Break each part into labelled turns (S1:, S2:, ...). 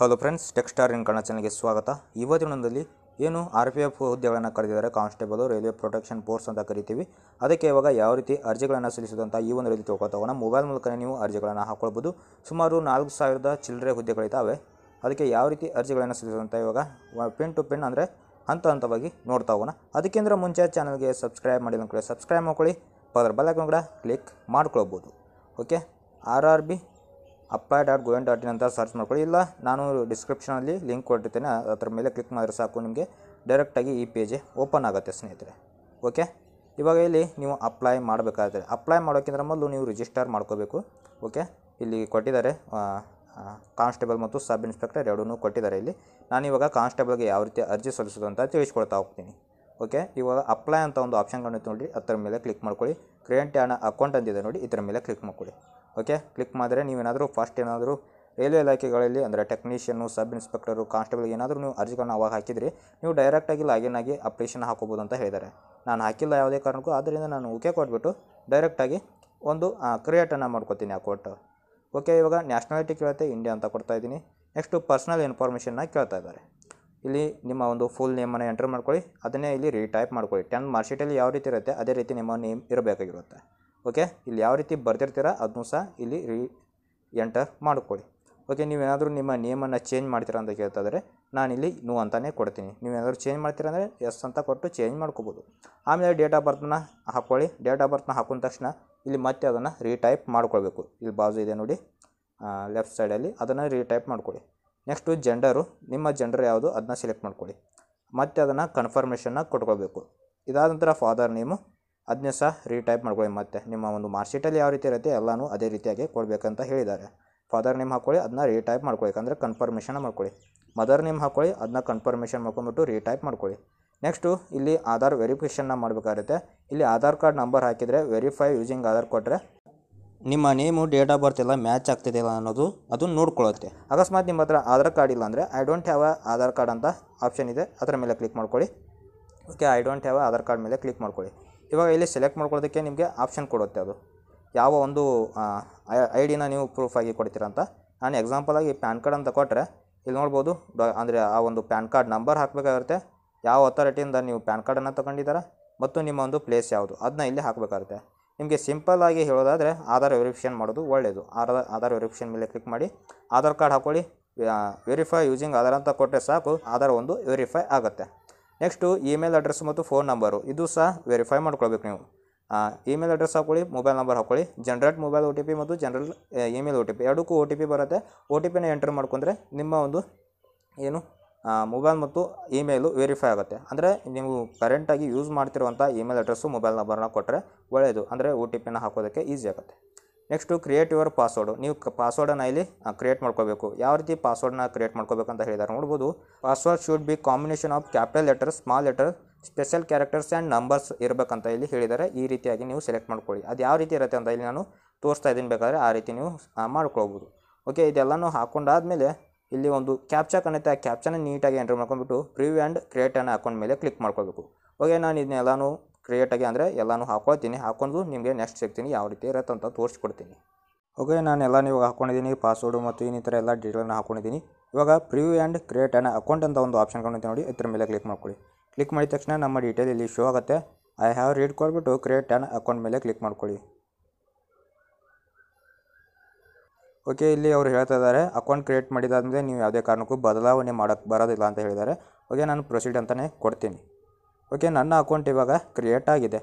S1: hello friends Techstar in Kannada ಚಾನಲ್ಗೆ ಸ್ವಾಗತ ಇವತ್ತಿನೊಂದಲ್ಲಿ ಏನು ಆರ್ ಪಿ ಎಫ್ ಹುದ್ದೆಗಳನ್ನು ಕರೆದಿದ್ದಾರೆ ಕಾನ್ಸ್ಟೇಬಲ್ ರೈಲ್ವೆ ಪ್ರೊಟೆಕ್ಷನ್ ಫೋರ್ಸ್ ಅಂತ ಕರಿತೀವಿ ಅದಕ್ಕೆ ಇವಾಗ ಯಾವ ರೀತಿ ಅರ್ಜಿಗಳನ್ನು ಸಲ್ಲಿಸೋದಂತ ಈ ಒಂದು ರೀತಿ ಹೋಗೋಣ ಮೊಬೈಲ್ ಮೂಲಕನೇ ನೀವು ಅರ್ಜಿಗಳನ್ನು ಹಾಕೊಳ್ಬೋದು ಸುಮಾರು ನಾಲ್ಕು ಸಾವಿರದ ಚಿಲ್ಲರೆ ಹುದ್ದೆಗಳಿದ್ದಾವೆ ಅದಕ್ಕೆ ಯಾವ ರೀತಿ ಅರ್ಜಿಗಳನ್ನು ಸಲ್ಲಿಸಿದಂಥ ಇವಾಗ ಪೆನ್ ಟು ಪೆನ್ ಅಂದರೆ ಹಂತ ಹಂತವಾಗಿ ನೋಡ್ತಾ ಹೋಗೋಣ ಅದಕ್ಕಿಂತ ಮುಂಚೆ ಚಾನಲ್ಗೆ ಸಬ್ಸ್ಕ್ರೈಬ್ ಮಾಡಿದ ಸಬ್ಸ್ಕ್ರೈಬ್ ಮಾಡ್ಕೊಳ್ಳಿ ಅದರ ಬೆಲ್ಲೈಕನ್ ಕೂಡ ಕ್ಲಿಕ್ ಮಾಡ್ಕೊಳ್ಬೋದು okay R R B apply dot gov dot in ಅಂತ ಸರ್ಚ್ ಮಾಡ್ಕೊಳ್ಳಿ ಇಲ್ಲ ನಾನು ಡಿಸ್ಕ್ರಿಪ್ಷನಲ್ಲಿ ಲಿಂಕ್ ಕೊಟ್ಟಿರ್ತೇನೆ ಅದರ ಮೇಲೆ ಕ್ಲಿಕ್ ಮಾಡಿದ್ರೆ ಸಾಕು ನಿಮಗೆ ಡೈರೆಕ್ಟಾಗಿ ಈ ಪೇಜ್ ಓಪನ್ ಆಗುತ್ತೆ ಸ್ನೇಹಿತರೆ ಓಕೆ ಇವಾಗ ಇಲ್ಲಿ ನೀವು ಅಪ್ಲೈ ಮಾಡಬೇಕಾದ್ರೆ ಅಪ್ಲೈ ಮಾಡೋಕ್ಕಿಂತ ಮೊದಲು ನೀವು ರಿಜಿಸ್ಟರ್ ಮಾಡ್ಕೋಬೇಕು ಓಕೆ ಇಲ್ಲಿ ಕೊಟ್ಟಿದ್ದಾರೆ ಕಾನ್ಸ್ಟೇಬಲ್ ಮತ್ತು ಸಬ್ ಇನ್ಸ್ಪೆಕ್ಟರ್ ಎರಡೂ ಕೊಟ್ಟಿದ್ದಾರೆ ಇಲ್ಲಿ ನಾನು ಇವಾಗ ಕಾನ್ಸ್ಟೇಬಲ್ಗೆ ಯಾವ ರೀತಿ ಅರ್ಜಿ ಸಲ್ಲಿಸೋದು ಅಂತ ತಿಳಿಸ್ಕೊಳ್ತಾ ಹೋಗ್ತೀನಿ ಓಕೆ ಇವಾಗ ಅಪ್ಲೈ ಅಂತ ಒಂದು ಆಪ್ಷನ್ ಕಂಡು ನೋಡಿ ಅದರ ಮೇಲೆ ಕ್ಲಿಕ್ ಮಾಡ್ಕೊಳ್ಳಿ ಕ್ರಿಯೇಟ್ ಹಣ ಅಕೌಂಟ್ ಅಂತಿದೆ ನೋಡಿ ಇದರ ಮೇಲೆ ಕ್ಲಿಕ್ ಮಾಡ್ಕೊಳ್ಳಿ ಓಕೆ ಕ್ಲಿಕ್ ಮಾಡಿದ್ರೆ ನೀವೇನಾದರೂ ಫಸ್ಟ್ ಏನಾದರೂ ರೈಲ್ವೆ ಇಲಾಖೆಗಳಲ್ಲಿ ಅಂದರೆ ಟೆಕ್ನಿಷಿಯನ್ನು ಸಬ್ ಇನ್ಸ್ಪೆಕ್ಟರು ಕಾನ್ಸ್ಟೇಬಲ್ ಏನಾದರೂ ನೀವು ಅರ್ಜಿಗಳನ್ನ ಅವಾಗ ಹಾಕಿದ್ರಿ ನೀವು ಡೈರೆಕ್ಟಾಗಿ ಲಾಗಿನ್ ಆಗಿ ಅಪ್ಲಿಕೇಶನ್ ಹಾಕೋಬೋದು ಅಂತ ಹೇಳಿದ್ದಾರೆ ನಾನು ಹಾಕಿಲ್ಲ ಯಾವುದೇ ಕಾರಣಕ್ಕೂ ಆದ್ದರಿಂದ ನಾನು ಓಕೆ ಕೊಟ್ಬಿಟ್ಟು ಡೈರೆಕ್ಟಾಗಿ ಒಂದು ಕ್ರಿಯೇಟನ್ನು ಮಾಡ್ಕೋತೀನಿ ಅಕೌಂಟ್ ಓಕೆ ಇವಾಗ ನ್ಯಾಷನಾಲಿಟಿ ಕೇಳುತ್ತೆ ಇಂಡಿಯಾ ಅಂತ ಕೊಡ್ತಾ ಇದ್ದೀನಿ ನೆಕ್ಸ್ಟು ಪರ್ಸ್ನಲ್ ಇನ್ಫಾರ್ಮೇಷನ್ನ ಕೇಳ್ತಾ ಇದ್ದಾರೆ ಇಲ್ಲಿ ನಿಮ್ಮ ಒಂದು ಫುಲ್ ನೇಮನ್ನು ಎಂಟರ್ ಮಾಡ್ಕೊಳ್ಳಿ ಅದನ್ನೇ ಇಲ್ಲಿ ರೀಟೈಪ್ ಮಾಡ್ಕೊಳ್ಳಿ ಟೆನ್ ಮಾರ್ಕ್ಶೀಟಲ್ಲಿ ಯಾವ ರೀತಿ ಇರುತ್ತೆ ಅದೇ ರೀತಿ ನಿಮ್ಮ ನೇಮ್ ಇರಬೇಕಾಗಿರುತ್ತೆ ಓಕೆ ಇಲ್ಲಿ ಯಾವ ರೀತಿ ಬರ್ತಿರ್ತೀರ ಅದನ್ನು ಸಹ ಇಲ್ಲಿ ರೀ ಎಂಟರ್ ಮಾಡ್ಕೊಳ್ಳಿ ಓಕೆ ನೀವೇನಾದರೂ ನಿಮ್ಮ ನೇಮನ್ನು ಚೇಂಜ್ ಮಾಡ್ತೀರಾ ಅಂತ ನಾನು ನಾನಿಲ್ಲಿ ನೂ ಅಂತಲೇ ಕೊಡ್ತೀನಿ ನೀವೇನಾದರೂ ಚೇಂಜ್ ಮಾಡ್ತೀರಾ ಅಂದರೆ ಎಸ್ ಅಂತ ಕೊಟ್ಟು ಚೇಂಜ್ ಮಾಡ್ಕೋಬೋದು ಆಮೇಲೆ ಡೇಟ್ ಆಫ್ ಬರ್ತನ್ನ ಹಾಕ್ಕೊಳ್ಳಿ ಡೇಟ್ ಆಫ್ ಬರ್ತನ್ನ ಹಾಕೊಂಡ ತಕ್ಷಣ ಇಲ್ಲಿ ಮತ್ತೆ ಅದನ್ನು ರೀಟೈಪ್ ಮಾಡ್ಕೊಳ್ಬೇಕು ಇಲ್ಲಿ ಬಾಜು ಇದೆ ನೋಡಿ ಲೆಫ್ಟ್ ಸೈಡಲ್ಲಿ ಅದನ್ನು ರೀಟೈಪ್ ಮಾಡ್ಕೊಳ್ಳಿ ನೆಕ್ಸ್ಟು ಜೆಂಡರು ನಿಮ್ಮ ಜೆಂಡರ್ ಯಾವುದು ಅದನ್ನ ಸೆಲೆಕ್ಟ್ ಮಾಡ್ಕೊಳ್ಳಿ ಮತ್ತೆ ಅದನ್ನು ಕನ್ಫರ್ಮೇಷನ್ನ ಕೊಟ್ಕೊಳ್ಬೇಕು ಇದಾದ ನಂತರ ಫಾದರ್ ನೇಮು ಅದನ್ನೇ ಸಹ ರೀಟೈಪ್ ಮಾಡ್ಕೊಳ್ಳಿ ಮತ್ತೆ ನಿಮ್ಮ ಒಂದು ಮಾರ್ಕ್ಶೀಟಲ್ಲಿ ಯಾವ ರೀತಿ ಇರುತ್ತೆ ಎಲ್ಲನೂ ಅದೇ ರೀತಿಯಾಗಿ ಕೊಡಬೇಕಂತ ಹೇಳಿದ್ದಾರೆ ಫಾದರ್ ನೇಮ್ ಹಾಕ್ಕೊಳ್ಳಿ ಅದನ್ನ ರೀಟೈಪ್ ಮಾಡ್ಕೊಳ್ಳಿ ಅಂದರೆ ಕನ್ಫರ್ಮೇಷನ್ ಮಾಡ್ಕೊಳ್ಳಿ ಮದರ್ ನೇಮ್ ಹಾಕ್ಕೊಳ್ಳಿ ಅದನ್ನ ಕನ್ಫರ್ಮೇಷನ್ ಮಾಡ್ಕೊಂಬಿಟ್ಟು ರೀಟೈಪ್ ಮಾಡ್ಕೊಳ್ಳಿ ನೆಕ್ಸ್ಟು ಇಲ್ಲಿ ಆಧಾರ್ ವೆರಿಫಿಕೇಷನ್ನ ಮಾಡಬೇಕಾಗುತ್ತೆ ಇಲ್ಲಿ ಆಧಾರ್ ಕಾರ್ಡ್ ನಂಬರ್ ಹಾಕಿದರೆ ವೆರಿಫೈ ಯೂಸಿಂಗ್ ಆಧಾರ್ ಕೊಟ್ಟರೆ ನಿಮ್ಮ ನೇಮು ಡೇಟ್ ಆಫ್ ಬರ್ತ್ ಎಲ್ಲ ಮ್ಯಾಚ್ ಆಗ್ತಿದೆಯಲ್ಲ ಅನ್ನೋದು ಅದು ನೋಡ್ಕೊಳ್ಳುತ್ತೆ ಅಕಸ್ಮಾತ್ ನಿಮ್ಮ ಹತ್ರ ಆಧಾರ್ ಕಾರ್ಡ್ ಇಲ್ಲ ಅಂದರೆ I don't have a Aadhaar card ಅಂತ ಆಪ್ಷನ್ ಇದೆ ಅದರ ಮೇಲೆ ಕ್ಲಿಕ್ ಮಾಡ್ಕೊಳ್ಳಿ okay I don't have Aadhaar card ಮೇಲೆ ಕ್ಲಿಕ್ ಮಾಡ್ಕೊಳ್ಳಿ ಇವಾಗ ಇಲ್ಲಿ ಸೆಲೆಕ್ಟ್ ಮಾಡ್ಕೊಳೋದಕ್ಕೆ ನಿಮಗೆ ಆಪ್ಷನ್ ಕೊಡುತ್ತೆ ಅದು ಯಾವ ಒಂದು ಐ ಡಿನ ನೀವು ಪ್ರೂಫಾಗಿ ಕೊಡ್ತೀರ ಅಂತ ನಾನು ಆಗಿ ಪ್ಯಾನ್ ಕಾರ್ಡ್ ಅಂತ ಕೊಟ್ಟರೆ ಇಲ್ಲಿ ನೋಡ್ಬೋದು ಡಾ ಅಂದರೆ ಆ ಒಂದು ಪ್ಯಾನ್ ಕಾರ್ಡ್ ನಂಬರ್ ಹಾಕಬೇಕಾಗುತ್ತೆ ಯಾವ ಅಥಾರಿಟಿಯಿಂದ ನೀವು ಪ್ಯಾನ್ ಕಾರ್ಡನ್ನು ತಗೊಂಡಿದ್ದೀರ ಮತ್ತು ನಿಮ್ಮ ಒಂದು ಪ್ಲೇಸ್ ಯಾವುದು ಅದನ್ನ ಇಲ್ಲಿ ಹಾಕಬೇಕಾಗುತ್ತೆ ನಿಮಗೆ ಸಿಂಪಲ್ಲಾಗಿ ಹೇಳೋದಾದರೆ ಆಧಾರ್ ವೆರಿಫಿಕೇಷನ್ ಮಾಡೋದು ಒಳ್ಳೆಯದು ಆಧಾರ್ ಆಧಾರ್ ವೆರಿಫಿಕೇಷನ್ ಮೇಲೆ ಕ್ಲಿಕ್ ಮಾಡಿ ಆಧಾರ್ ಕಾರ್ಡ್ ಹಾಕೊಳ್ಳಿ ವೆರಿಫೈ ಯೂಸಿಂಗ್ ಆಧಾರ್ ಅಂತ ಕೊಟ್ಟರೆ ಸಾಕು ಆಧಾರ್ ಒಂದು ವೆರಿಫೈ ಆಗುತ್ತೆ ನೆಕ್ಸ್ಟು ಇಮೇಲ್ ಅಡ್ರೆಸ್ ಮತ್ತು ಫೋನ್ ನಂಬರು ಇದು ಸಹ ವೆರಿಫೈ ಮಾಡ್ಕೊಳ್ಬೇಕು ನೀವು ಇಮೇಲ್ ಅಡ್ರೆಸ್ ಹಾಕೊಳ್ಳಿ ಮೊಬೈಲ್ ನಂಬರ್ ಹಾಕೊಳ್ಳಿ generate mobile O T P ಮತ್ತು general email O T P ಎರಡಕ್ಕೂ ಒ ಟಿ ಪಿ ಬರುತ್ತೆ ಒ ಟಿ ಪಿನ ಎಂಟ್ರ್ ಮಾಡ್ಕೊಂಡ್ರೆ ನಿಮ್ಮ ಒಂದು ಏನು ಮೊಬೈಲ್ ಮತ್ತು ಇಮೇಲು ವೆರಿಫೈ ಆಗುತ್ತೆ ಅಂದರೆ ನೀವು ಕರೆಂಟಾಗಿ ಯೂಸ್ ಮಾಡ್ತಿರುವಂಥ ಇಮೇಲ್ ಅಡ್ರೆಸ್ಸು ಮೊಬೈಲ್ ನಂಬರ್ನ ಕೊಟ್ಟರೆ ಒಳ್ಳೆಯದು ಅಂದರೆ ಒ ಟಿ ಪಿನ ಹಾಕೋದಕ್ಕೆ ಈಸಿ ಆಗುತ್ತೆ ನೆಕ್ಸ್ಟು ಕ್ರಿಯೇಟ್ ಯುವರ್ ಪಾಸ್ವರ್ಡ್ ನೀವು ಪಾಸ್ವರ್ಡನ್ನು ಇಲ್ಲಿ ಕ್ರಿಯೇಟ್ ಮಾಡ್ಕೋಬೇಕು ಯಾವ ರೀತಿ ಪಾಸ್ವರ್ಡ್ನ ಕ್ರಿಯೇಟ್ ಮಾಡ್ಕೋಬೇಕಂತ ಹೇಳಿದ್ದಾರೆ ನೋಡ್ಬೋದು password should be combination of capital letter small letter special characters and numbers ಇರಬೇಕಂತ ಇಲ್ಲಿ ಹೇಳಿದ್ದಾರೆ ಈ ರೀತಿಯಾಗಿ ನೀವು ಸೆಲೆಕ್ಟ್ ಮಾಡ್ಕೊಳ್ಳಿ ಅದು ಯಾವ ರೀತಿ ಇರುತ್ತೆ ಅಂತ ಇಲ್ಲಿ ನಾನು ತೋರಿಸ್ತಾ ಇದ್ದೀನಿ ಬೇಕಾದರೆ ಆ ರೀತಿ ನೀವು ಮಾಡ್ಕೊಳ್ಬೋದು ಓಕೆ ಇದೆಲ್ಲನೂ ಹಾಕೊಂಡಾದಮೇಲೆ ಇಲ್ಲಿ ಒಂದು ಕ್ಯಾಪ್ಚಾ ಕಣತೆ ಆ ಕ್ಯಾಪ್ಚನ ನೀಟಾಗಿ ಎಂಟ್ರಿ ಮಾಡ್ಕೊಂಡ್ಬಿಟ್ಟು ಪ್ರಿವ್ಯೂ ಆ್ಯಂಡ್ ಕ್ರಿಯೇಟ್ ಅನ್ನೋ ಅಕೌಂಟ್ ಮೇಲೆ ಕ್ಲಿಕ್ ಮಾಡ್ಕೋಬೇಕು ಓಕೆ ನಾನು ಇದನ್ನೆಲ್ಲನೂ ಕ್ರಿಯೇಟಾಗಿ ಅಂದರೆ ಎಲ್ಲನೂ ಹಾಕ್ಕೊಳ್ತೀನಿ ಹಾಕ್ಕೊಂಡು ನಿಮಗೆ ನೆಕ್ಸ್ಟ್ ಸಿಗ್ತೀನಿ ಯಾವ ರೀತಿ ಇರತ್ತೆ ಅಂತ ತೋರಿಸ್ಕೊಡ್ತೀನಿ ಓಕೆ ನಾನು ಎಲ್ಲ ನೀವು ಹಾಕ್ಕೊಂಡಿದ್ದೀನಿ ಪಾಸ್ವರ್ಡು ಮತ್ತು ಇನ್ನಿತರ ಎಲ್ಲ ಡೀಟೇಲ್ನ ಹಾಕ್ಕೊಂಡಿದ್ದೀನಿ ಇವಾಗ preview and create and account ಅಂತ ಒಂದು ಆಪ್ಷನ್ ಕಾಣುತ್ತೆ ನೋಡಿ ಇದ್ರ ಮೇಲೆ ಕ್ಲಿಕ್ ಮಾಡ್ಕೊಳ್ಳಿ ಕ್ಲಿಕ್ ಮಾಡಿದ ತಕ್ಷಣ ನಮ್ಮ ಡೀಟೇಲ್ ಇಲ್ಲಿ ಶೋ ಆಗುತ್ತೆ ಐ ಹ್ಯಾವ್ ರೀಡ್ ಕೊಡ್ಬಿಟ್ಟು ಕ್ರಿಯೇಟ್ ಆ್ಯಂಡ್ ಅಕೌಂಟ್ ಮೇಲೆ ಕ್ಲಿಕ್ ಮಾಡ್ಕೊಳ್ಳಿ ಓಕೆ ಇಲ್ಲಿ ಅವರು ಹೇಳ್ತಾ ಇದ್ದಾರೆ ಅಕೌಂಟ್ ಕ್ರಿಯೇಟ್ ಮಾಡಿದಾದ್ಮೇಲೆ ನೀವು ಯಾವುದೇ ಕಾರಣಕ್ಕೂ ಬದಲಾವಣೆ ಮಾಡೋಕ್ಕೆ ಬರೋದಿಲ್ಲ ಅಂತ ಹೇಳಿದ್ದಾರೆ ಓಕೆ ನಾನು ಪ್ರೊಸೀಡ್ ಅಂತಲೇ ಕೊಡ್ತೀನಿ ಓಕೆ ನನ್ನ ಅಕೌಂಟ್ ಇವಾಗ ಕ್ರಿಯೇಟ್ ಆಗಿದೆ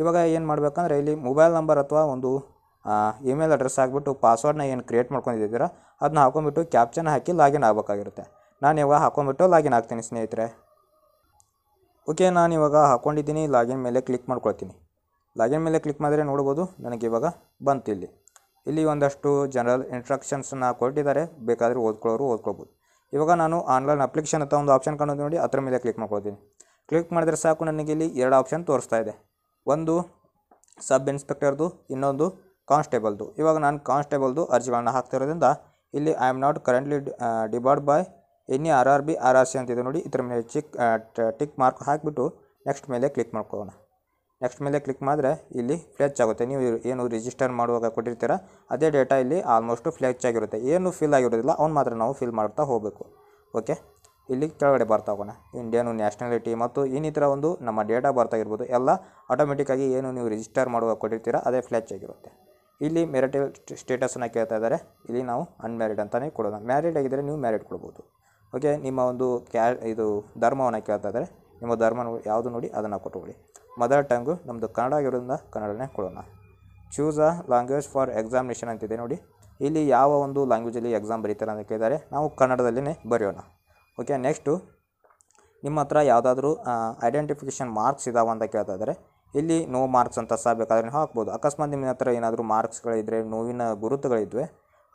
S1: ಇವಾಗ ಏನು ಮಾಡಬೇಕಂದ್ರೆ ಇಲ್ಲಿ ಮೊಬೈಲ್ ನಂಬರ್ ಅಥವಾ ಒಂದು ಇಮೇಲ್ ಅಡ್ರೆಸ್ ಹಾಕ್ಬಿಟ್ಟು ಪಾಸ್ವರ್ಡ್ನ ಏನು ಕ್ರಿಯೇಟ್ ಮಾಡ್ಕೊಂಡಿದ್ದೀರಾ ಅದನ್ನ ಹಾಕೊಂಡ್ಬಿಟ್ಟು ಕ್ಯಾಪ್ಚನ್ನ ಹಾಕಿ ಲಾಗಿನ್ ಆಗಬೇಕಾಗಿರುತ್ತೆ ನಾನು ಇವಾಗ ಹಾಕೊಂಡ್ಬಿಟ್ಟು ಲಾಗಿನ್ ಆಗ್ತೀನಿ ಸ್ನೇಹಿತರೆ ಓಕೆ ನಾನು ಇವಾಗ ಹಾಕ್ಕೊಂಡಿದ್ದೀನಿ ಲಾಗಿನ್ ಮೇಲೆ ಕ್ಲಿಕ್ ಮಾಡ್ಕೊಳ್ತೀನಿ ಲಾಗಿನ್ ಮೇಲೆ ಕ್ಲಿಕ್ ಮಾಡಿದ್ರೆ ನೋಡ್ಬೋದು ನನಗೆ ಇವಾಗ ಬಂತು ಇಲ್ಲಿ ಇಲ್ಲಿ ಒಂದಷ್ಟು ಜನರಲ್ ಇನ್ಸ್ಟ್ರಕ್ಷನ್ಸನ್ನ ಕೊಟ್ಟಿದ್ದಾರೆ ಬೇಕಾದರೆ ಓದ್ಕೊಳ್ಳೋರು ಓದ್ಕೊಳ್ಬೋದು ಇವಾಗ ನಾನು ಆನ್ಲೈನ್ ಅಪ್ಲಿಕೇಶನ್ ಅಂತ ಒಂದು ಆಪ್ಷನ್ ಕಾಣೋದು ನೋಡಿ ಅದರ ಮೇಲೆ ಕ್ಲಿಕ್ ಮಾಡ್ಕೊಳ್ತೀನಿ ಕ್ಲಿಕ್ ಮಾಡಿದರೆ ಸಾಕು ನನಗೆ ಇಲ್ಲಿ ಎರಡು ಆಪ್ಷನ್ ತೋರಿಸ್ತಾ ಇದೆ ಒಂದು ಸಬ್ ಇನ್ಸ್ಪೆಕ್ಟರ್ದು ಇನ್ನೊಂದು ಕಾನ್ಸ್ಟೇಬಲ್ದು ಇವಾಗ ನಾನು ಕಾನ್ಸ್ಟೇಬಲ್ದು ಅರ್ಜಿಗಳನ್ನು ಹಾಕ್ತಿರೋದ್ರಿಂದ ಇಲ್ಲಿ I am not currently debarred by any R R B R R C ಅಂತಿದೆ ನೋಡಿ ಇದರ ಮೇಲೆ ಚಿಕ್ ಟಿಕ್ ಮಾರ್ಕ್ ಹಾಕಿಬಿಟ್ಟು ನೆಕ್ಸ್ಟ್ ಮೇಲೆ ಕ್ಲಿಕ್ ಮಾಡ್ಕೊಳ್ಳೋಣ ನೆಕ್ಸ್ಟ್ ಮೇಲೆ ಕ್ಲಿಕ್ ಮಾಡಿದ್ರೆ ಇಲ್ಲಿ ಫ್ಲೆಚ್ ಆಗುತ್ತೆ ನೀವು ಏನು ರಿಜಿಸ್ಟರ್ ಮಾಡುವಾಗ ಕೊಟ್ಟಿರ್ತೀರ ಅದೇ ಡೇಟಾ ಇಲ್ಲಿ ಆಲ್ಮೋಸ್ಟು ಫ್ಲೆಚ್ ಆಗಿರುತ್ತೆ ಏನು ಫಿಲ್ ಆಗಿರೋದಿಲ್ಲ ಅವ್ನು ಮಾತ್ರ ನಾವು ಫಿಲ್ ಮಾಡ್ತಾ ಹೋಗಬೇಕು ಓಕೆ ಇಲ್ಲಿ ಕೆಳಗಡೆ ಹೋಗೋಣ ಇಂಡಿಯನ್ ನ್ಯಾಷನಾಲಿಟಿ ಮತ್ತು ಇನ್ನಿತರ ಒಂದು ನಮ್ಮ ಡೇಟಾ ಆಫ್ ಎಲ್ಲ ಆಟೋಮೆಟಿಕ್ಕಾಗಿ ಏನು ನೀವು ರಿಜಿಸ್ಟರ್ ಮಾಡುವಾಗ ಕೊಟ್ಟಿರ್ತೀರ ಅದೇ ಫ್ಲ್ಯಾಚ್ ಆಗಿರುತ್ತೆ ಇಲ್ಲಿ ಮೆರಿಟಲ್ ಸ್ಟೇಟಸನ್ನು ಕೇಳ್ತಾ ಇದ್ದಾರೆ ಇಲ್ಲಿ ನಾವು ಅನ್ಮ್ಯಾರಿಡ್ ಅಂತಲೇ ಕೊಡೋಣ ಮ್ಯಾರಿಡ್ ಆಗಿದ್ದರೆ ನೀವು ಮ್ಯಾರಿಡ್ ಕೊಡ್ಬೋದು ಓಕೆ ನಿಮ್ಮ ಒಂದು ಕ್ಯಾ ಇದು ಧರ್ಮವನ್ನು ಕೇಳ್ತಾ ಇದ್ದಾರೆ ನಿಮ್ಮ ಧರ್ಮ ಯಾವುದು ನೋಡಿ ಅದನ್ನು ಕೊಟ್ಕೊಳ್ಳಿ ಮದರ್ ಟಂಗು ನಮ್ಮದು ಕನ್ನಡ ಆಗಿರೋದ್ರಿಂದ ಕನ್ನಡನೇ ಕೊಡೋಣ choose a language for examination ಅಂತಿದೆ ನೋಡಿ ಇಲ್ಲಿ ಯಾವ ಒಂದು ಲ್ಯಾಂಗ್ವೇಜಲ್ಲಿ ಎಕ್ಸಾಮ್ ಬರೀತಾರೆ ಅಂತ ಕೇಳಿದ್ದಾರೆ ನಾವು ಕನ್ನಡದಲ್ಲೇ ಬರೆಯೋಣ ಓಕೆ ನೆಕ್ಸ್ಟು ನಿಮ್ಮ ಹತ್ರ ಯಾವುದಾದ್ರೂ ಐಡೆಂಟಿಫಿಕೇಷನ್ ಮಾರ್ಕ್ಸ್ ಇದಾವೆ ಅಂತ ಕೇಳ್ತಾ ಇದ್ದಾರೆ ಇಲ್ಲಿ ನೋ ಮಾರ್ಕ್ಸ್ ಅಂತ ಸಹ ಬೇಕಾದ್ರೆ ನೀವು ಹಾಕ್ಬೋದು ಅಕಸ್ಮಾತ್ ನಿಮ್ಮ ಹತ್ರ ಏನಾದರೂ ಮಾರ್ಕ್ಸ್ಗಳಿದ್ದರೆ ನೋವಿನ ಗುರುತುಗಳಿದ್ವೆ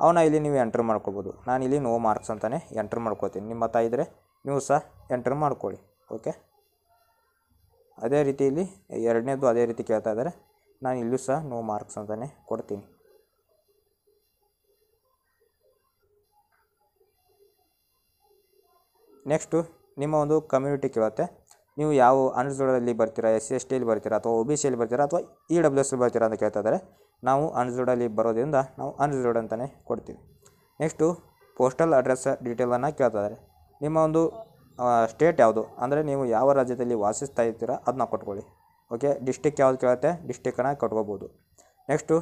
S1: ಅವನ್ನ ಇಲ್ಲಿ ನೀವು ಎಂಟ್ರ್ ಮಾಡ್ಕೋಬೋದು ನಾನು ಇಲ್ಲಿ ನೋ ಮಾರ್ಕ್ಸ್ ಅಂತಲೇ ಎಂಟ್ರ್ ಮಾಡ್ಕೋತೀನಿ ನಿಮ್ಮ ಹತ್ರ ಇದ್ದರೆ ನೀವು ಸಹ ಎಂಟ್ರ್ ಮಾಡ್ಕೊಳ್ಳಿ ಓಕೆ ಅದೇ ರೀತಿ ಇಲ್ಲಿ ಎರಡನೇದು ಅದೇ ರೀತಿ ಕೇಳ್ತಾ ಇದ್ದಾರೆ ನಾನು ಇಲ್ಲೂ ಸಹ ನೋ ಮಾರ್ಕ್ಸ್ ಅಂತಲೇ ಕೊಡ್ತೀನಿ ನೆಕ್ಸ್ಟು ನಿಮ್ಮ ಒಂದು ಕಮ್ಯುನಿಟಿ ಕೇಳುತ್ತೆ ನೀವು ಯಾವ ಅನ್ರಿಸರ್ವ್ಡಲ್ಲಿ ಬರ್ತೀರಾ ಎಸ್ ಸಿ ಎಸ್ ಟಿಯಲ್ಲಿ ಬರ್ತೀರಾ ಅಥವಾ ಒ ಬಿ ಸಿಯಲ್ಲಿ ಬರ್ತೀರಾ ಅಥವಾ ಇ ಡಬ್ಲ್ಯೂ ಎಸ್ ಬರ್ತೀರಾ ಅಂತ ಕೇಳ್ತಾ ನಾವು ಅನ್ರಿಸರ್ವ್ಡಲ್ಲಿ ಬರೋದ್ರಿಂದ ನಾವು ಅನ್ರಿಸರ್ವ್ಡ್ ಅಂತಲೇ ಕೊಡ್ತೀವಿ ನೆಕ್ಸ್ಟು ಪೋಸ್ಟಲ್ ಅಡ್ರೆಸ್ ಡೀಟೇಲನ್ನು ಕೇಳ್ತಾ ಇದ್ದಾರೆ ನಿಮ್ಮ ಒಂದು ಸ್ಟೇಟ್ ಯಾವುದು ಅಂದರೆ ನೀವು ಯಾವ ರಾಜ್ಯದಲ್ಲಿ ವಾಸಿಸ್ತಾ ಇರ್ತೀರ ಅದನ್ನ ಕೊಟ್ಕೊಳ್ಳಿ ಓಕೆ ಡಿಸ್ಟಿಕ್ ಯಾವುದು ಕೇಳುತ್ತೆ ಡಿಸ್ಟಿಕ್ಕನ್ನು ಕೊಟ್ಕೋಬೋದು ನೆಕ್ಸ್ಟು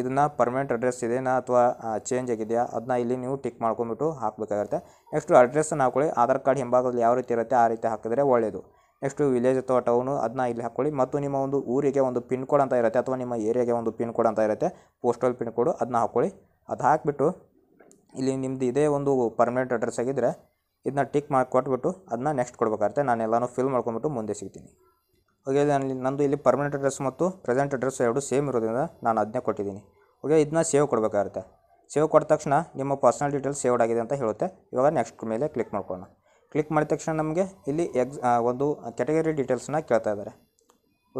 S1: ಇದನ್ನು ಪರ್ಮನೆಂಟ್ ಅಡ್ರೆಸ್ ಇದೆಯಾ ಅಥವಾ ಚೇಂಜ್ ಆಗಿದೆಯಾ ಅದನ್ನ ಇಲ್ಲಿ ನೀವು ಟಿಕ್ ಮಾಡ್ಕೊಂಡ್ಬಿಟ್ಟು ಹಾಕಬೇಕಾಗುತ್ತೆ ನೆಕ್ಸ್ಟು ಅಡ್ರೆಸ್ಸನ್ನು ಹಾಕೊಳ್ಳಿ ಆಧಾರ್ ಕಾರ್ಡ್ ಹಿಂಭಾಗದಲ್ಲಿ ಯಾವ ರೀತಿ ಇರುತ್ತೆ ಆ ರೀತಿ ಹಾಕಿದರೆ ಒಳ್ಳೆಯದು ನೆಕ್ಸ್ಟು ವಿಲೇಜ್ ಅಥವಾ ಟೌನು ಅದನ್ನ ಇಲ್ಲಿ ಹಾಕ್ಕೊಳ್ಳಿ ಮತ್ತು ನಿಮ್ಮ ಒಂದು ಊರಿಗೆ ಒಂದು ಪಿನ್ ಕೋಡ್ ಅಂತ ಇರುತ್ತೆ ಅಥವಾ ನಿಮ್ಮ ಏರಿಯಾಗೆ ಒಂದು ಪಿನ್ ಕೋಡ್ ಅಂತ ಇರುತ್ತೆ ಪೋಸ್ಟಲ್ ಪಿನ್ ಕೋಡು ಅದನ್ನ ಹಾಕ್ಕೊಳ್ಳಿ ಅದು ಹಾಕಿಬಿಟ್ಟು ಇಲ್ಲಿ ನಿಮ್ಮದು ಇದೇ ಒಂದು ಪರ್ಮನೆಂಟ್ ಅಡ್ರೆಸ್ ಆಗಿದ್ದರೆ ಇದನ್ನ ಟಿಕ್ ಮಾಡಿ ಕೊಟ್ಬಿಟ್ಟು ಅದನ್ನ ನೆಕ್ಸ್ಟ್ ಕೊಡಬೇಕಾಗುತ್ತೆ ನಾನು ಎಲ್ಲನೂ ಫಿಲ್ ಮಾಡ್ಕೊಂಬಿಟ್ಟು ಮುಂದೆ ಸಿಗ್ತೀನಿ ಓಕೆ ನಾನು ನಂದು ಇಲ್ಲಿ ಪರ್ಮನೆಂಟ್ ಅಡ್ರೆಸ್ ಮತ್ತು ಪ್ರೆಸೆಂಟ್ ಅಡ್ರೆಸ್ ಎರಡು ಸೇಮ್ ಇರೋದ್ರಿಂದ ನಾನು ಅದನ್ನೇ ಕೊಟ್ಟಿದ್ದೀನಿ ಓಕೆ ಇದನ್ನ ಸೇವ್ ಕೊಡಬೇಕಾಗುತ್ತೆ ಸೇವ್ ಕೊಟ್ಟ ತಕ್ಷಣ ನಿಮ್ಮ ಪರ್ಸ್ನಲ್ ಡೀಟೇಲ್ಸ್ ಸೇವ್ಡ್ ಆಗಿದೆ ಅಂತ ಹೇಳುತ್ತೆ ಇವಾಗ ನೆಕ್ಸ್ಟ್ ಮೇಲೆ ಕ್ಲಿಕ್ ಮಾಡ್ಕೊಳ್ಳೋಣ ಕ್ಲಿಕ್ ಮಾಡಿದ ತಕ್ಷಣ ನಮಗೆ ಇಲ್ಲಿ ಎಕ್ಸ್ ಒಂದು ಕ್ಯಾಟಗರಿ ಡೀಟೇಲ್ಸ್ನ ಕೇಳ್ತಾ ಇದ್ದಾರೆ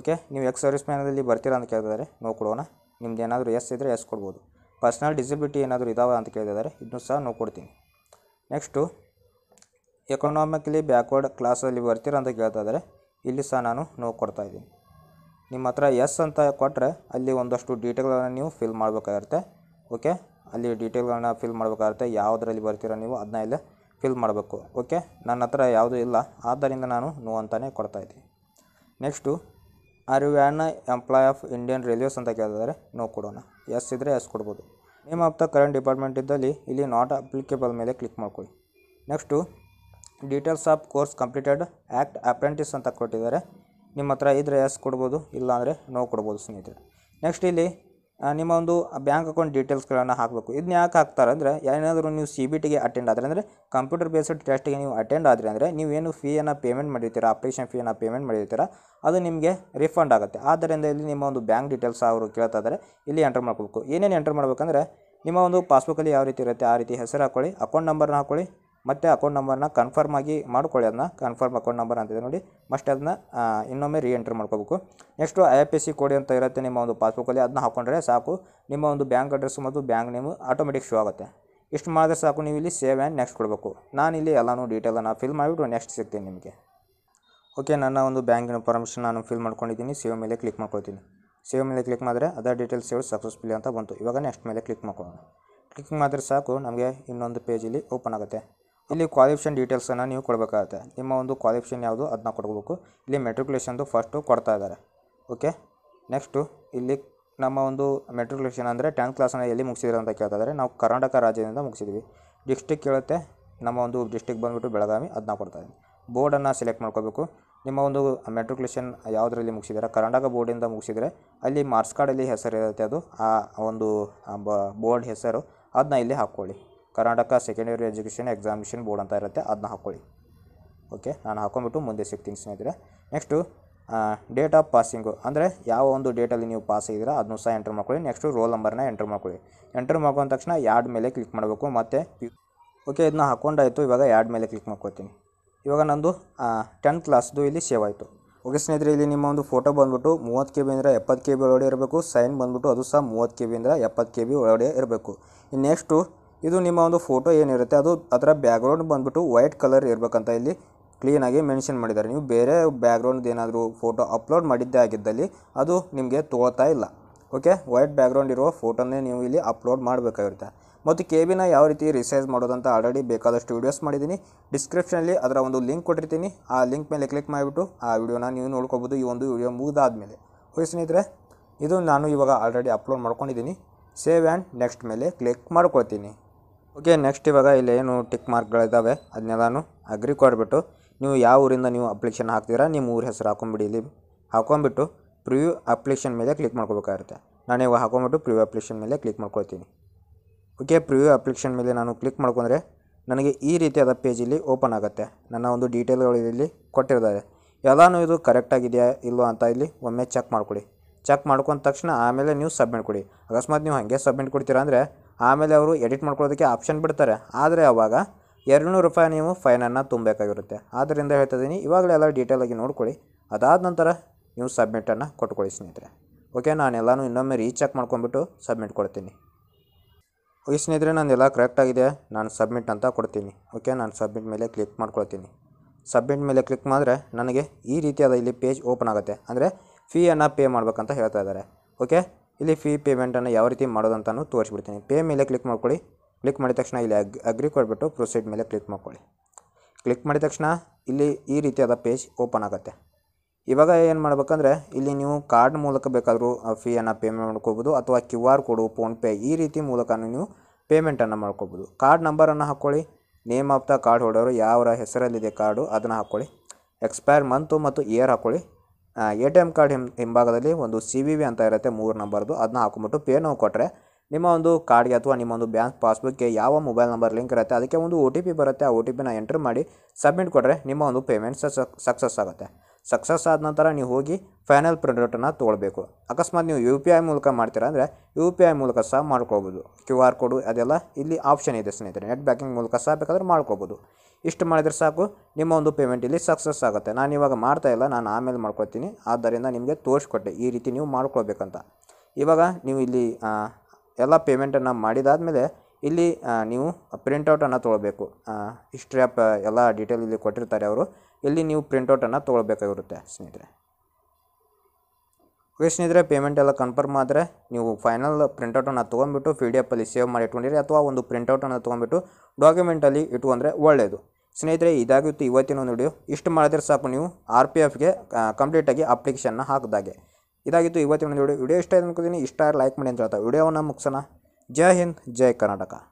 S1: ಓಕೆ ನೀವು ಎಕ್ಸ್ ಸರ್ವಿಸ್ ಮ್ಯಾನಲ್ಲಿ ಬರ್ತೀರಾ ಅಂತ ಕೇಳ್ತಿದ್ದಾರೆ ನೋ ಕೊಡೋಣ ನಿಮ್ದು ಏನಾದರೂ ಎಸ್ ಇದ್ದರೆ ಎಸ್ ಕೊಡ್ಬೋದು ಪರ್ಸ್ನಲ್ ಡಿಸಿಬಿಲಿಟಿ ಏನಾದರೂ ಇದಾವೆ ಅಂತ ಕೇಳ್ತಿದ್ದಾರೆ ಇದನ್ನು ಸಹ ನೋ ಕೊಡ್ತೀನಿ ನೆಕ್ಸ್ಟು ಎಕನಾಮಿಕಲಿ ಬ್ಯಾಕ್ವರ್ಡ್ ಕ್ಲಾಸಲ್ಲಿ ಬರ್ತೀರಾ ಅಂತ ಕೇಳ್ತಾ ಇದ್ದಾರೆ ಇಲ್ಲಿ ಸಹ ನಾನು ನೋವು ಕೊಡ್ತಾ ಇದ್ದೀನಿ ನಿಮ್ಮ ಹತ್ರ ಎಸ್ ಅಂತ ಕೊಟ್ಟರೆ ಅಲ್ಲಿ ಒಂದಷ್ಟು ಡೀಟೇಲ್ಗಳನ್ನು ನೀವು ಫಿಲ್ ಮಾಡಬೇಕಾಗಿರುತ್ತೆ ಓಕೆ ಅಲ್ಲಿ ಡೀಟೇಲ್ಗಳನ್ನ ಫಿಲ್ ಮಾಡಬೇಕಾಗುತ್ತೆ ಯಾವುದರಲ್ಲಿ ಬರ್ತೀರ ನೀವು ಅದನ್ನ ಇಲ್ಲೇ ಫಿಲ್ ಮಾಡಬೇಕು ಓಕೆ ನನ್ನ ಹತ್ರ ಯಾವುದೂ ಇಲ್ಲ ಆದ್ದರಿಂದ ನಾನು ನೋವು ಅಂತಲೇ ಕೊಡ್ತಾ ಇದ್ದೀನಿ next are you an employee of Indian railways ಅಂತ ಕೇಳಿದರೆ ನೋ ಕೊಡೋಣ ಎಸ್ ಇದ್ದರೆ ಎಸ್ ಕೊಡ್ಬೋದು name of the current department ಇದ್ದಲ್ಲಿ ಇಲ್ಲಿ ನಾಟ್ ಅಪ್ಲಿಕೇಬಲ್ ಮೇಲೆ ಕ್ಲಿಕ್ ಮಾಡ್ಕೊಳ್ಳಿ next details of course completed act apprentice ಅಂತ ಕೊಟ್ಟಿದ್ದಾರೆ ನಿಮ್ಮ ಹತ್ರ ಇದ್ದರೆ ಎಸ್ ಕೊಡ್ಬೋದು ಇಲ್ಲಾಂದರೆ ನೋ ಕೊಡ್ಬೋದು ಸ್ನೇಹಿತರೆ ನೆಕ್ಸ್ಟ್ ಇಲ್ಲಿ ನಿಮ್ಮ ಒಂದು ಬ್ಯಾಂಕ್ ಅಕೌಂಟ್ ಡೀಟೇಲ್ಸ್ಗಳನ್ನು ಹಾಕಬೇಕು ಇದನ್ನ ಯಾಕೆ ಹಾಕ್ತಾರೆ ಅಂದರೆ ಏನಾದರೂ ನೀವು ಸಿ ಬಿ ಟಿಗೆ ಅಟೆಂಡ್ ಆದರೆ ಅಂದರೆ ಕಂಪ್ಯೂಟರ್ ಬೇಸ್ಡ್ ಟೆಸ್ಟಿಗೆ ನೀವು ಅಟೆಂಡ್ ಆದರೆ ಅಂದರೆ ನೀವೇನು ಫೀಯನ್ನು ಪೇಮೆಂಟ್ ಮಾಡಿರ್ತೀರ ಅಪ್ಲಿಕೇಶನ್ ಫೀಯನ್ನು ಪೇಮೆಂಟ್ ಮಾಡಿರ್ತೀರಾ ಅದು ನಿಮಗೆ ರಿಫಂಡ್ ಆಗುತ್ತೆ ಆದ್ದರಿಂದ ಇಲ್ಲಿ ನಿಮ್ಮ ಒಂದು ಬ್ಯಾಂಕ್ ಡೀಟೇಲ್ಸ್ ಅವರು ಕೇಳ್ತಾಯಿದ್ದಾರೆ ಇಲ್ಲಿ ಎಂಟರ್ ಮಾಡ್ಕೋಬೇಕು ಏನೇನು ಎಂಟರ್ ಮಾಡಬೇಕಂದ್ರೆ ನಿಮ್ಮ ಒಂದು ಪಾಸ್ಬುಕ್ಕಲ್ಲಿ ಯಾವ ರೀತಿ ಇರುತ್ತೆ ಆ ರೀತಿ ಹೆಸರು ಹಾಕ್ಕೊಳ್ಳಿ ಅಕೌಂಟ್ ನಂಬರ್ನ ಹಾಕೊಳ್ಳಿ ಮತ್ತೆ ಅಕೌಂಟ್ ನಂಬರ್ನ ಕನ್ಫರ್ಮ್ ಆಗಿ ಮಾಡ್ಕೊಳ್ಳಿ ಅದನ್ನ ಕನ್ಫರ್ಮ್ ಅಕೌಂಟ್ ನಂಬರ್ ಅಂತಿದೆ ನೋಡಿ ಮಸ್ಟ್ ಅದನ್ನ ಇನ್ನೊಮ್ಮೆ ರೀ ಎಂಟ್ರ್ ಮಾಡ್ಕೋಬೇಕು next I F P C ಕೋಡಿ ಅಂತ ಇರುತ್ತೆ ನಿಮ್ಮ ಒಂದು ಪಾಸ್ಬುಕ್ಕಲ್ಲಿ ಅದನ್ನ ಹಾಕೊಂಡ್ರೆ ಸಾಕು ನಿಮ್ಮ ಒಂದು ಬ್ಯಾಂಕ್ ಅಡ್ರೆಸ್ ಮತ್ತು ಬ್ಯಾಂಕ್ ನೇಮು ಆಟೋಮೆಟಿಕ್ ಶೋ ಆಗುತ್ತೆ ಇಷ್ಟು ಮಾಡಿದ್ರೆ ಸಾಕು ನೀವು ಇಲ್ಲಿ ಸೇವ್ ಆ್ಯಂಡ್ ನೆಕ್ಸ್ಟ್ ಕೊಡಬೇಕು ಇಲ್ಲಿ ಎಲ್ಲಾನು ಡೀಟೇಲನ್ನು ಫಿಲ್ ಮಾಡಿಬಿಟ್ಟು ನೆಕ್ಸ್ಟ್ ಸಿಗ್ತೀನಿ ನಿಮಗೆ ಓಕೆ ನನ್ನ ಒಂದು ಬ್ಯಾಂಕಿನ ಪರ್ಮಿಷನ್ ನಾನು ಫಿಲ್ ಮಾಡ್ಕೊಂಡಿದ್ದೀನಿ ಸೇವ್ ಮೇಲೆ ಕ್ಲಿಕ್ ಮಾಡ್ಕೊಳ್ತೀನಿ ಸೇವ್ ಮೇಲೆ ಕ್ಲಿಕ್ ಮಾಡಿದ್ರೆ ಅದರ ಡೀಟೇಲ್ಸ್ ಹೇಳಿ ಸಕ್ಸಸ್ಫುಲಿ ಅಂತ ಬಂತು ಇವಾಗ ನೆಕ್ಸ್ಟ್ ಮೇಲೆ ಕ್ಲಿಕ್ ಮಾಡ್ಕೊಳ್ಳೋಣ ಕ್ಲಿಕ್ ಮಾಡಿದ್ರೆ ಸಾಕು ನಮಗೆ ಇನ್ನೊಂದು ಪೇಜಲ್ಲಿ ಓಪನ್ ಆಗುತ್ತೆ ಇಲ್ಲಿ ಕ್ವಾಲಿಫಿಕೇಷನ್ ಡೀಟೇಲ್ಸನ್ನು ನೀವು ಕೊಡಬೇಕಾಗುತ್ತೆ ನಿಮ್ಮ ಒಂದು ಕ್ವಾಲಿಫಿಕೇಷನ್ ಯಾವುದು ಅದನ್ನ ಕೊಡ್ಬೇಕು ಇಲ್ಲಿ ಮೆಟ್ರಿಕ್ಯುಲೇಷನ್ದು ಫಸ್ಟು ಕೊಡ್ತಾ ಇದ್ದಾರೆ ಓಕೆ ನೆಕ್ಸ್ಟು ಇಲ್ಲಿ ನಮ್ಮ ಒಂದು ಮೆಟ್ರಿಕ್ಯುಲೇಷನ್ ಅಂದರೆ ಟೆಂತ್ ಕ್ಲಾಸನ್ನು ಎಲ್ಲಿ ಮುಗಿಸಿದ್ರು ಅಂತ ಕೇಳ್ತಾ ನಾವು ಕರ್ನಾಟಕ ರಾಜ್ಯದಿಂದ ಮುಗಿಸಿದ್ವಿ ಡಿಸ್ಟಿಕ್ ಕೇಳುತ್ತೆ ನಮ್ಮ ಒಂದು ಡಿಸ್ಟಿಕ್ ಬಂದುಬಿಟ್ಟು ಬೆಳಗಾವಿ ಅದನ್ನ ಕೊಡ್ತಾ ಇದ್ದೀನಿ ಬೋರ್ಡನ್ನು ಸೆಲೆಕ್ಟ್ ಮಾಡ್ಕೋಬೇಕು ನಿಮ್ಮ ಒಂದು ಮೆಟ್ರಿಕ್ಯುಲೇಷನ್ ಯಾವುದರಲ್ಲಿ ಮುಗಿಸಿದ್ದಾರೆ ಕರ್ನಾಟಕ ಬೋರ್ಡಿಂದ ಮುಗಿಸಿದರೆ ಅಲ್ಲಿ ಮಾರ್ಕ್ಸ್ ಕಾರ್ಡಲ್ಲಿ ಹೆಸರು ಇರುತ್ತೆ ಅದು ಆ ಒಂದು ಬೋರ್ಡ್ ಹೆಸರು ಅದನ್ನ ಇಲ್ಲಿ ಹಾಕ್ಕೊಳ್ಳಿ Karnataka secondary education examination board ಅಂತ ಇರುತ್ತೆ ಅದನ್ನ ಹಾಕ್ಕೊಳ್ಳಿ ಓಕೆ ನಾನು ಹಾಕೊಂಡ್ಬಿಟ್ಟು ಮುಂದೆ ಸಿಗ್ತೀನಿ ಸ್ನೇಹಿತರೆ ನೆಕ್ಸ್ಟು ಡೇಟ್ ಆಫ್ ಪಾಸಿಂಗು ಅಂದರೆ ಯಾವ ಒಂದು ಡೇಟಲ್ಲಿ ನೀವು ಪಾಸ್ ಆಗಿದ್ದೀರಾ ಅದನ್ನು ಸಹ ಎಂಟ್ರ್ ಮಾಡ್ಕೊಳ್ಳಿ ನೆಕ್ಸ್ಟು ರೋಲ್ ನಂಬರ್ನ ಎಂಟರ್ ಮಾಡ್ಕೊಳ್ಳಿ ಎಂಟ್ರ್ ಮಾಡ್ಕೊಂಡ ತಕ್ಷಣ ಯಾರ್ಡ್ ಮೇಲೆ ಕ್ಲಿಕ್ ಮಾಡಬೇಕು ಮತ್ತು ಓಕೆ ಇದನ್ನ ಹಾಕೊಂಡಾಯಿತು ಇವಾಗ ಯಾರ್ಡ್ ಮೇಲೆ ಕ್ಲಿಕ್ ಮಾಡ್ಕೊತೀನಿ ಇವಾಗ ನಂದು ಟೆಂತ್ ಕ್ಲಾಸ್ದು ಇಲ್ಲಿ ಸೇವ್ ಆಯಿತು ಓಕೆ ಸ್ನೇಹಿತರೆ ಇಲ್ಲಿ ನಿಮ್ಮ ಒಂದು ಫೋಟೋ ಬಂದುಬಿಟ್ಟು ಮೂವತ್ತು ಕೆ ಬಿ ಅಂದರೆ ಎಪ್ಪತ್ತು ಕೆ ಬಿ ಒಳಗಡೆ ಇರಬೇಕು ಸೈನ್ ಬಂದುಬಿಟ್ಟು ಅದು ಸಹ ಮೂವತ್ತು ಕೆ ಬಿ ಅಂದರೆ ಎಪ್ಪತ್ತು ಕೆ ಬಿ ಒಳಗಡೆ ಇರಬೇಕು ನೆಕ್ಸ್ಟು ಇದು ನಿಮ್ಮ ಒಂದು ಫೋಟೋ ಏನಿರುತ್ತೆ ಅದು ಅದರ ಬ್ಯಾಕ್ಗ್ರೌಂಡ್ ಬಂದ್ಬಿಟ್ಟು ವೈಟ್ ಕಲರ್ ಇರಬೇಕಂತ ಇಲ್ಲಿ ಕ್ಲೀನಾಗಿ ಮೆನ್ಷನ್ ಮಾಡಿದ್ದಾರೆ ನೀವು ಬೇರೆ ಬ್ಯಾಕ್ಗ್ರೌಂಡ್ ಏನಾದರೂ ಫೋಟೋ ಅಪ್ಲೋಡ್ ಮಾಡಿದ್ದೇ ಆಗಿದ್ದಲ್ಲಿ ಅದು ನಿಮಗೆ ತೋಳ್ತಾ ಇಲ್ಲ ಓಕೆ ವೈಟ್ ಬ್ಯಾಕ್ಗ್ರೌಂಡ್ ಇರುವ ಫೋಟೋನೇ ನೀವು ಇಲ್ಲಿ ಅಪ್ಲೋಡ್ ಮಾಡಬೇಕಾಗಿರುತ್ತೆ ಮತ್ತು ಕೆ ಯಾವ ರೀತಿ ರಿಸೈಸ್ ಮಾಡೋದಂತ ಆಲ್ರೆಡಿ ಬೇಕಾದಷ್ಟು ವೀಡಿಯೋಸ್ ಮಾಡಿದ್ದೀನಿ ಡಿಸ್ಕ್ರಿಪ್ಷನಲ್ಲಿ ಅದರ ಒಂದು ಲಿಂಕ್ ಕೊಟ್ಟಿರ್ತೀನಿ ಆ ಲಿಂಕ್ ಮೇಲೆ ಕ್ಲಿಕ್ ಮಾಡಿಬಿಟ್ಟು ಆ ವಿಡಿಯೋನ ನೀವು ನೋಡ್ಕೋಬೋದು ಈ ಒಂದು ವಿಡಿಯೋ ಮುಗಿದಾದಮೇಲೆ ಹೋಗಿ ಸ್ನೇಹಿತರೆ ಇದು ನಾನು ಇವಾಗ ಆಲ್ರೆಡಿ ಅಪ್ಲೋಡ್ ಮಾಡ್ಕೊಂಡಿದ್ದೀನಿ ಸೇವ್ ಆ್ಯಂಡ್ ನೆಕ್ಸ್ಟ್ ಮೇಲೆ ಕ್ಲಿಕ್ ಮಾಡ್ಕೊಳ್ತೀನಿ ಓಕೆ ನೆಕ್ಸ್ಟ್ ಇವಾಗ ಇಲ್ಲಿ ಏನು ಟಿಕ್ ಮಾರ್ಕ್ಗಳಿದ್ದಾವೆ ಅದನ್ನೆಲ್ಲಾನು ಅಗ್ರಿ ಕೊಡ್ಬಿಟ್ಟು ನೀವು ಯಾವ ಊರಿಂದ ನೀವು ಅಪ್ಲಿಕೇಶನ್ ಹಾಕ್ತೀರಾ ನಿಮ್ಮ ಊರ ಹೆಸರು ಹಾಕೊಂಬಿಡಿ ಇಲ್ಲಿ ಹಾಕೊಂಬಿಟ್ಟು ಪ್ರಿವ್ಯೂ ಅಪ್ಲಿಕೇಶನ್ ಮೇಲೆ ಕ್ಲಿಕ್ ಮಾಡ್ಕೋಬೇಕಾಗಿರುತ್ತೆ ನಾನು ಇವಾಗ ಹಾಕೊಂಬಿಟ್ಟು ಪ್ರಿವ್ಯೂ ಅಪ್ಲಿಕೇಶನ್ ಮೇಲೆ ಕ್ಲಿಕ್ ಮಾಡ್ಕೊಳ್ತೀನಿ ಓಕೆ ಪ್ರಿವ್ಯೂ ಅಪ್ಲಿಕೇಶನ್ ಮೇಲೆ ನಾನು ಕ್ಲಿಕ್ ಮಾಡ್ಕೊಂಡ್ರೆ ನನಗೆ ಈ ರೀತಿಯಾದ ಪೇಜಲ್ಲಿ ಓಪನ್ ಆಗುತ್ತೆ ನನ್ನ ಒಂದು ಡೀಟೇಲ್ಗಳು ಇಲ್ಲಿ ಕೊಟ್ಟಿರ್ತಾರೆ ಎಲ್ಲಾನು ಇದು ಕರೆಕ್ಟಾಗಿದೆಯಾ ಇಲ್ವಾ ಅಂತ ಇಲ್ಲಿ ಒಮ್ಮೆ ಚೆಕ್ ಮಾಡ್ಕೊಳ್ಳಿ ಚೆಕ್ ಮಾಡ್ಕೊಂಡ ತಕ್ಷಣ ಆಮೇಲೆ ನೀವು ಸಬ್ಮಿಟ್ ಕೊಡಿ ಅಕಸ್ಮಾತ್ ನೀವು ಹಾಗೆ ಸಬ್ಮಿಟ್ ಕೊಡ್ತೀರಾ ಅಂದರೆ ಆಮೇಲೆ ಅವರು ಎಡಿಟ್ ಮಾಡ್ಕೊಳ್ಳೋದಕ್ಕೆ ಆಪ್ಷನ್ ಬಿಡ್ತಾರೆ ಆದರೆ ಅವಾಗ ಎರಡುನೂರು ರೂಪಾಯಿ ನೀವು ಫೈನನ್ನು ತುಂಬಬೇಕಾಗಿರುತ್ತೆ ಆದ್ದರಿಂದ ಹೇಳ್ತಾ ಇದ್ದೀನಿ ಇವಾಗಲೇ ಎಲ್ಲ ಡೀಟೇಲಾಗಿ ನೋಡ್ಕೊಳ್ಳಿ ಅದಾದ ನಂತರ ನೀವು ಸಬ್ಮಿಟನ್ನು ಕೊಟ್ಕೊಳ್ಳಿ ಸ್ನೇಹಿತರೆ ಓಕೆ ನಾನು ಎಲ್ಲನೂ ಇನ್ನೊಮ್ಮೆ ರೀಚೆಕ್ ಮಾಡ್ಕೊಂಡ್ಬಿಟ್ಟು ಸಬ್ಮಿಟ್ ಕೊಡ್ತೀನಿ ಈ ಸ್ನೇಹಿತರೆ ನಾನೆಲ್ಲ ಕರೆಕ್ಟಾಗಿದೆ ನಾನು ಸಬ್ಮಿಟ್ ಅಂತ ಕೊಡ್ತೀನಿ ಓಕೆ ನಾನು ಸಬ್ಮಿಟ್ ಮೇಲೆ ಕ್ಲಿಕ್ ಮಾಡ್ಕೊಳ್ತೀನಿ ಸಬ್ಮಿಟ್ ಮೇಲೆ ಕ್ಲಿಕ್ ಮಾಡಿದ್ರೆ ನನಗೆ ಈ ರೀತಿಯಾದ ಇಲ್ಲಿ ಪೇಜ್ ಓಪನ್ ಆಗುತ್ತೆ ಅಂದರೆ ಫೀಯನ್ನು ಪೇ ಮಾಡ್ಬೇಕಂತ ಹೇಳ್ತಾ ಇದ್ದಾರೆ ಓಕೆ ಇಲ್ಲಿ ಫೀ ಪೇಮೆಂಟನ್ನು ಯಾವ ರೀತಿ ಮಾಡೋದಂತಲೂ ತೋರಿಸ್ಬಿಡ್ತೀನಿ ಪೇ ಮೇಲೆ ಕ್ಲಿಕ್ ಮಾಡ್ಕೊಳ್ಳಿ ಕ್ಲಿಕ್ ಮಾಡಿದ ತಕ್ಷಣ ಇಲ್ಲಿ ಅಗ್ ಅಗ್ರಿ ಕೊಡ್ಬಿಟ್ಟು ಪ್ರೊಸೀಡ್ ಮೇಲೆ ಕ್ಲಿಕ್ ಮಾಡ್ಕೊಳ್ಳಿ ಕ್ಲಿಕ್ ಮಾಡಿದ ತಕ್ಷಣ ಇಲ್ಲಿ ಈ ರೀತಿಯಾದ ಪೇಜ್ ಓಪನ್ ಆಗುತ್ತೆ ಇವಾಗ ಏನು ಮಾಡಬೇಕಂದ್ರೆ ಇಲ್ಲಿ ನೀವು ಕಾರ್ಡ್ ಮೂಲಕ ಬೇಕಾದರೂ ಫೀಯನ್ನು ಪೇಮೆಂಟ್ ಮಾಡ್ಕೋಬೋದು ಅಥವಾ ಕ್ಯೂ ಆರ್ ಕೋಡು ಫೋನ್ಪೇ ಈ ರೀತಿ ಮೂಲಕ ನೀವು ಪೇಮೆಂಟನ್ನು ಮಾಡ್ಕೋಬೋದು ಕಾರ್ಡ್ ನಂಬರನ್ನು ಹಾಕ್ಕೊಳ್ಳಿ name of the card holder ಯಾವ ಹೆಸರಲ್ಲಿದೆ ಕಾರ್ಡು ಅದನ್ನು ಹಾಕ್ಕೊಳ್ಳಿ ಎಕ್ಸ್ಪೈರ್ ಮಂತು ಮತ್ತು ಇಯರ್ ಹಾಕ್ಕೊಳ್ಳಿ ಎ ಟಿ ಎಮ್ ಕಾರ್ಡ್ ಹಿಂ ಹಿಂಭಾಗದಲ್ಲಿ ಒಂದು ಸಿ ವಿ ವಿ ಅಂತ ಇರುತ್ತೆ ಮೂರು ನಂಬರ್ದು ಅದನ್ನ ಹಾಕೊಂಬಿಟ್ಟು ಪೇ ನೋವು ಕೊಟ್ಟರೆ ನಿಮ್ಮ ಒಂದು ಕಾರ್ಡ್ಗೆ ಅಥವಾ ನಿಮ್ಮ ಒಂದು ಬ್ಯಾಂಕ್ ಪಾಸ್ಬುಕ್ಗೆ ಯಾವ ಮೊಬೈಲ್ ನಂಬರ್ ಲಿಂಕ್ ಇರುತ್ತೆ ಅದಕ್ಕೆ ಒಂದು ಒ ಟಿ ಪಿ ಬರುತ್ತೆ ಆ ಒ ಟಿ ಪಿನ ಎಂಟ್ರ್ ಮಾಡಿ ಸಬ್ಮಿಟ್ ಕೊಟ್ಟರೆ ನಿಮ್ಮ ಒಂದು ಪೇಮೆಂಟ್ ಸಕ್ಸಸ್ ಆಗುತ್ತೆ ಸಕ್ಸಸ್ ಆದ ನಂತರ ನೀವು ಹೋಗಿ ಫೈನಲ್ ಪ್ರಾಡಕ್ಟನ್ನು ತೊಗೊಳ್ಬೇಕು ಅಕಸ್ಮಾತ್ ನೀವು ಯು ಪಿ ಐ ಮೂಲಕ ಮಾಡ್ತೀರಾ ಅಂದರೆ ಯು ಪಿ ಐ ಮೂಲಕ ಸಹ ಮಾಡ್ಕೊಬೋದು ಕ್ಯೂ ಆರ್ ಕೋಡು ಅದೆಲ್ಲ ಇಲ್ಲಿ ಆಪ್ಷನ್ ಇದೆ ಸ್ನೇಹಿತರೆ ನೆಟ್ ಬ್ಯಾಂಕಿಂಗ್ ಮೂಲಕ ಸಹ ಬೇಕಾದರೆ ಮಾಡ್ಕೋಬೋದು ಇಷ್ಟು ಮಾಡಿದರೆ ಸಾಕು ನಿಮ್ಮ ಒಂದು ಪೇಮೆಂಟ್ ಇಲ್ಲಿ ಸಕ್ಸಸ್ ಆಗುತ್ತೆ ನಾನು ಇವಾಗ ಮಾಡ್ತಾ ಇಲ್ಲ ನಾನು ಆಮೇಲೆ ಮಾಡ್ಕೊಳ್ತೀನಿ ಆದ್ದರಿಂದ ನಿಮಗೆ ತೋರಿಸ್ಕೊಟ್ಟೆ ಈ ರೀತಿ ನೀವು ಮಾಡ್ಕೊಳ್ಬೇಕಂತ ಇವಾಗ ನೀವು ಇಲ್ಲಿ ಎಲ್ಲ ಪೇಮೆಂಟನ್ನು ಮಾಡಿದಾದಮೇಲೆ ಇಲ್ಲಿ ನೀವು ಪ್ರಿಂಟೌಟನ್ನು ತೊಗೊಳ್ಬೇಕು ಹಿಸ್ಟ್ರಿ ಆಫ್ ಎಲ್ಲ ಡೀಟೇಲ್ ಇಲ್ಲಿ ಕೊಟ್ಟಿರ್ತಾರೆ ಅವರು ಇಲ್ಲಿ ನೀವು ಪ್ರಿಂಟೌಟನ್ನು ತೊಗೊಳ್ಬೇಕಾಗಿರುತ್ತೆ ಸ್ನೇಹಿತರೆ ಓಕೆ ಸ್ನೇಹಿತರೆ ಪೇಮೆಂಟ್ ಎಲ್ಲ ಕನ್ಫರ್ಮ್ ಆದರೆ ನೀವು ಫೈನಲ್ ಪ್ರಿಂಟೌಟನ್ನು ತೊಗೊಂಡ್ಬಿಟ್ಟು ಪಿ ಡಿ ಎಫಲ್ಲಿ ಸೇವ್ ಮಾಡಿ ಇಟ್ಕೊಂಡಿರಿ ಅಥವಾ ಒಂದು ಪ್ರಿಂಟೌಟನ್ನು ತೊಗೊಂಡ್ಬಿಟ್ಟು ಡಾಕ್ಯುಮೆಂಟಲ್ಲಿ ಇಟ್ಕೊಂಡ್ರೆ ಒಳ್ಳೆಯದು ಸ್ನೇಹಿತರೆ ಇದಾಗಿತ್ತು ಇವತ್ತಿನ ಒಂದು ವಿಡಿಯೋ ಇಷ್ಟು ಮಾಡಿದ್ರೆ ಸಾಕು ನೀವು ಆರ್ ಪಿ ಎಫ್ಗೆ ಕಂಪ್ಲೀಟಾಗಿ ಅಪ್ಲಿಕೇಶನ್ನ ಹಾಕಿದಾಗೆ ಇದಾಗಿತ್ತು ಇವತ್ತಿನ ಒಂದು ವಿಡಿಯೋ ವಿಡಿಯೋ ಇಷ್ಟ ಆಯ್ತು ಅನ್ಕೋತೀನಿ ಇಷ್ಟ ಲೈಕ್ ಮಾಡಿ ಅಂತ ಹೇಳ್ತಾ ವಿಡಿಯೋವನ್ನು ಮುಗಿಸೋಣ ಜೈ ಹಿಂದ್ ಜೈ ಕರ್ನಾಟಕ